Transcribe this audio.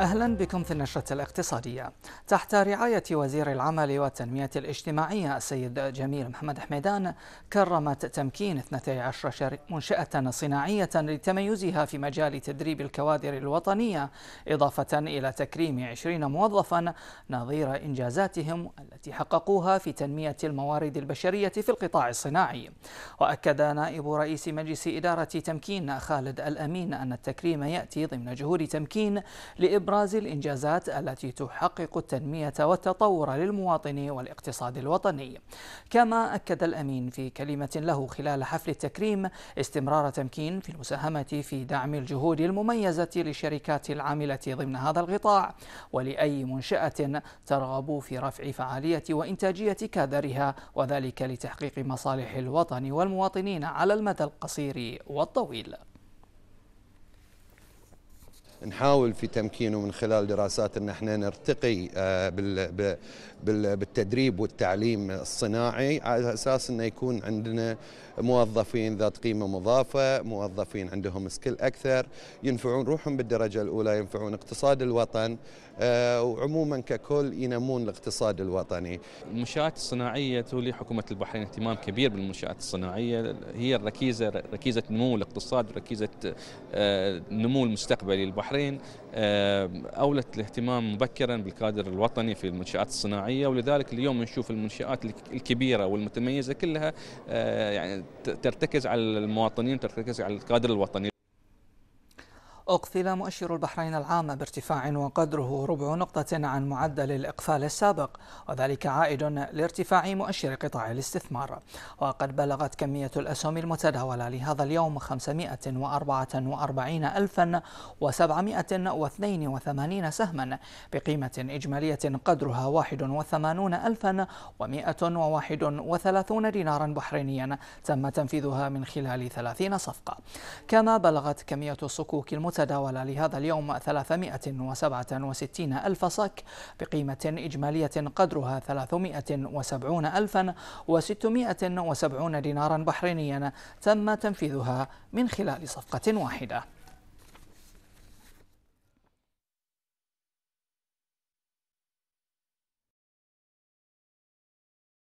أهلا بكم في النشرة الاقتصادية تحت رعاية وزير العمل والتنمية الاجتماعية السيد جميل محمد حميدان كرمت تمكين 12 منشأة صناعية لتميزها في مجال تدريب الكوادر الوطنية إضافة إلى تكريم 20 موظفا نظير إنجازاتهم التي حققوها في تنمية الموارد البشرية في القطاع الصناعي وأكد نائب رئيس مجلس إدارة تمكين خالد الأمين أن التكريم يأتي ضمن جهود تمكين لإبناء ابراز الإنجازات التي تحقق التنمية والتطور للمواطن والاقتصاد الوطني كما أكد الأمين في كلمة له خلال حفل التكريم استمرار تمكين في المساهمة في دعم الجهود المميزة للشركات العاملة ضمن هذا القطاع ولأي منشأة ترغب في رفع فعالية وإنتاجية كادرها وذلك لتحقيق مصالح الوطن والمواطنين على المدى القصير والطويل نحاول في تمكينه من خلال دراسات ان احنا نرتقي آه، التدريب والتعليم الصناعي على اساس انه يكون عندنا موظفين ذات قيمه مضافه، موظفين عندهم سكيل اكثر، ينفعون روحهم بالدرجه الاولى، ينفعون اقتصاد الوطن آه، وعموما ككل ينمون الاقتصاد الوطني. المنشات الصناعيه تولي حكومه البحرين اهتمام كبير بالمنشات الصناعيه، هي الركيزه ركيزه نمو الاقتصاد وركيزه النمو آه، المستقبلي للبحرين. آه، اولت الاهتمام مبكرا بالكادر الوطني في المنشات الصناعيه ولذلك لذلك اليوم نشوف المنشآت الكبيرة والمتميزة كلها آه، يعني ترتكز على المواطنين ترتكز على الكادر الوطني أقفل مؤشر البحرين العام بارتفاع وقدره ربع نقطة عن معدل الإقفال السابق وذلك عائد لارتفاع مؤشر قطاع الاستثمار وقد بلغت كمية الأسهم المتداولة لهذا اليوم 544782 سهما بقيمة إجمالية قدرها 81131 دينارا بحرينيا تم تنفيذها من خلال 30 صفقة كما بلغت كمية الصكوك المتداولة تداول لهذا اليوم 367 ألف صك بقيمة إجمالية قدرها 370 ألفا و 670 دينارا بحرينيا تم تنفيذها من خلال صفقة واحدة